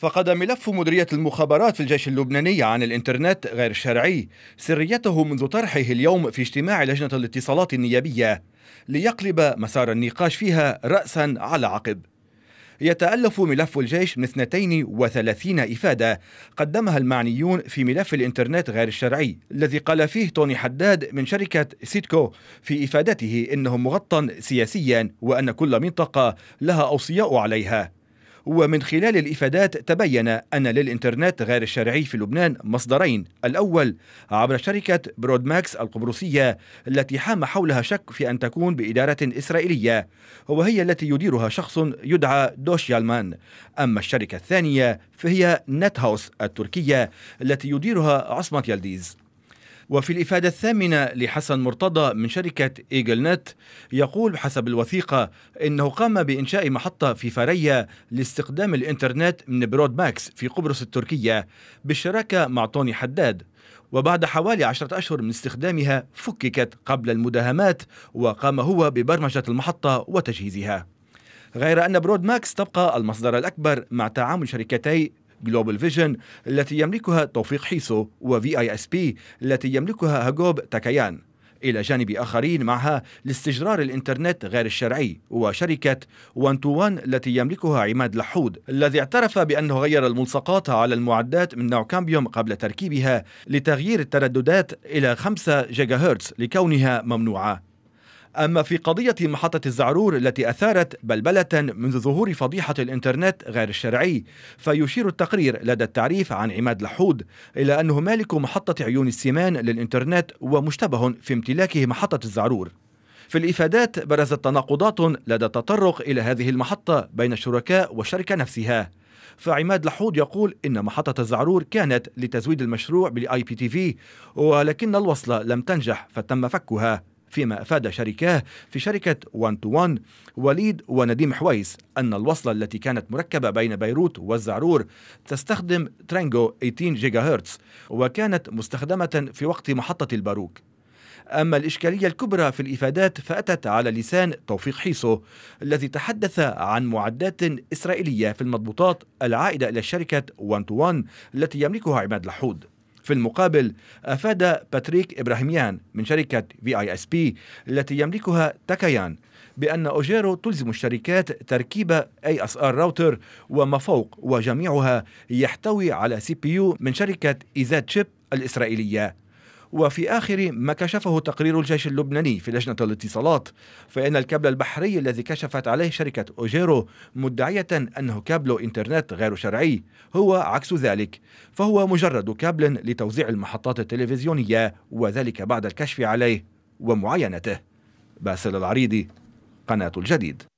فقد ملف مديرية المخابرات في الجيش اللبناني عن الإنترنت غير الشرعي سريته منذ طرحه اليوم في اجتماع لجنة الاتصالات النيابية ليقلب مسار النقاش فيها رأسا على عقب يتألف ملف الجيش من 32 إفادة قدمها المعنيون في ملف الإنترنت غير الشرعي الذي قال فيه توني حداد من شركة سيتكو في إفادته إنه مغطى سياسيا وأن كل منطقة لها أوصياء عليها ومن خلال الإفادات تبين أن للإنترنت غير الشرعي في لبنان مصدرين الأول عبر شركة برودماكس القبرصية التي حام حولها شك في أن تكون بإدارة إسرائيلية وهي التي يديرها شخص يدعى دوش يالمان أما الشركة الثانية فهي نت هاوس التركية التي يديرها عصمت يلديز وفي الإفادة الثامنة لحسن مرتضى من شركة إيجل نت يقول حسب الوثيقة إنه قام بإنشاء محطة في فريا لاستخدام الإنترنت من برود ماكس في قبرص التركية بالشراكة مع طوني حداد وبعد حوالي عشرة أشهر من استخدامها فككت قبل المداهمات وقام هو ببرمجة المحطة وتجهيزها غير أن برود ماكس تبقى المصدر الأكبر مع تعامل شركتي جلوبال فيجن التي يملكها توفيق حيسو وفي اي اس بي التي يملكها هاجوب تاكايان إلى جانب آخرين معها لاستجرار الإنترنت غير الشرعي وشركة وان تو وان التي يملكها عماد لحود الذي اعترف بأنه غير الملصقات على المعدات من نوع كامبيوم قبل تركيبها لتغيير الترددات إلى 5 جيجا هرتز لكونها ممنوعة أما في قضية محطة الزعرور التي أثارت بلبلة منذ ظهور فضيحة الإنترنت غير الشرعي فيشير التقرير لدى التعريف عن عماد لحود إلى أنه مالك محطة عيون السمان للإنترنت ومشتبه في امتلاكه محطة الزعرور في الإفادات برزت تناقضات لدى التطرق إلى هذه المحطة بين الشركاء والشركة نفسها فعماد لحود يقول إن محطة الزعرور كانت لتزويد المشروع بالاي بي تي في ولكن الوصلة لم تنجح فتم فكها فيما أفاد شريكاه في شركة وان تو وان وليد ونديم حويس أن الوصلة التي كانت مركبة بين بيروت والزعرور تستخدم ترانجو 18 جيجا هرتز وكانت مستخدمة في وقت محطة الباروك أما الإشكالية الكبرى في الإفادات فأتت على لسان توفيق حيسو الذي تحدث عن معدات إسرائيلية في المضبوطات العائدة إلى شركة وان تو وان التي يملكها عماد لحود في المقابل أفاد باتريك إبراهيميان من شركة في آي اس بي التي يملكها تاكايان بأن أوجيرو تلزم الشركات تركيب أي اس ار راوتر وما فوق وجميعها يحتوي على سي بي يو من شركة إيزاد شيب الإسرائيلية وفي آخر ما كشفه تقرير الجيش اللبناني في لجنة الاتصالات فإن الكابل البحري الذي كشفت عليه شركة أوجيرو مدعية أنه كابل إنترنت غير شرعي هو عكس ذلك فهو مجرد كابل لتوزيع المحطات التلفزيونية وذلك بعد الكشف عليه ومعاينته باسل العريضي قناة الجديد